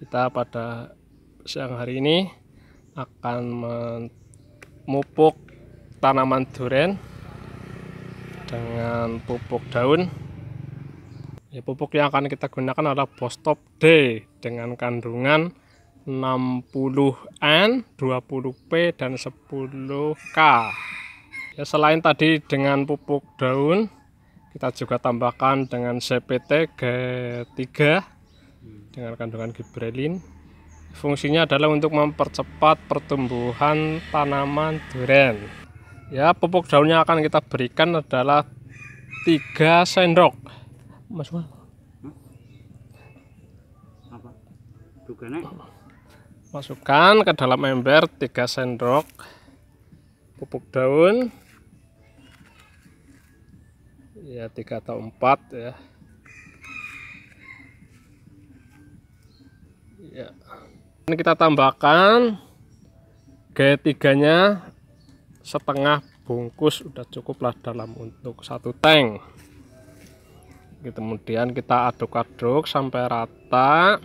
Kita pada siang hari ini akan memupuk tanaman durian dengan pupuk daun. Ya, pupuk yang akan kita gunakan adalah Bostop D dengan kandungan 60N, 20P, dan 10K. Ya, selain tadi dengan pupuk daun, kita juga tambahkan dengan CPT G3 Hmm. dengan kandungan gibberelin. Fungsinya adalah untuk mempercepat pertumbuhan tanaman durian. Ya, pupuk daunnya akan kita berikan adalah 3 sendok. Mas Wah. Eh? Masukkan ke dalam ember 3 sendok pupuk daun. Ya, tiga atau empat ya. ya. ini kita tambahkan G3-nya setengah bungkus udah cukuplah dalam untuk satu tank. Kemudian kita aduk-aduk sampai rata.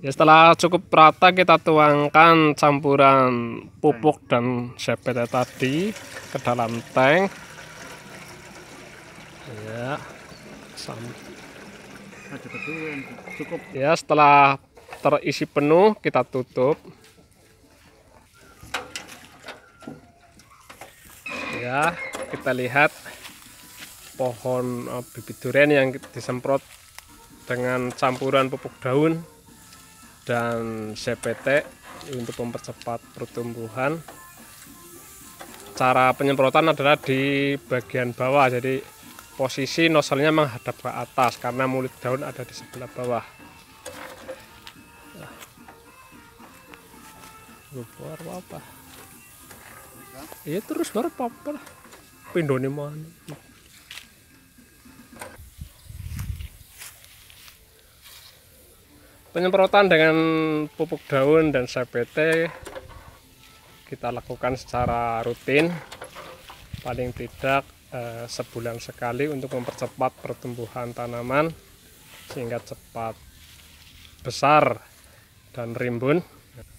Ya setelah cukup rata kita tuangkan campuran pupuk dan CPT tadi ke dalam tank. Ya, sampai Cukup. Ya, setelah terisi penuh kita tutup. Ya, kita lihat pohon eh, bibit durian yang disemprot dengan campuran pupuk daun dan CPT untuk mempercepat pertumbuhan. Cara penyemprotan adalah di bagian bawah, jadi posisi nozzle-nya menghadap ke atas karena mulut daun ada di sebelah bawah luar nah. apa Iya terus luar apa lah pindone mana penyemprotan dengan pupuk daun dan CPT kita lakukan secara rutin paling tidak Eh, sebulan sekali untuk mempercepat pertumbuhan tanaman sehingga cepat besar dan rimbun.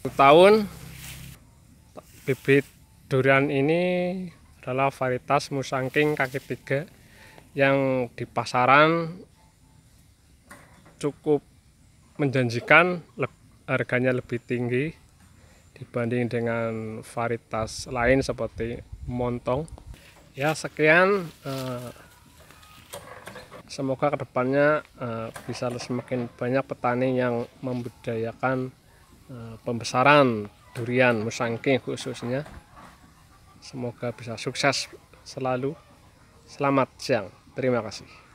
Tahun bibit durian ini adalah varietas musangking kaki tiga yang di pasaran cukup menjanjikan harganya lebih tinggi dibanding dengan varietas lain seperti montong ya sekian eh, semoga kedepannya eh, bisa semakin banyak petani yang membudayakan eh, pembesaran durian musangking khususnya semoga bisa sukses selalu selamat siang terima kasih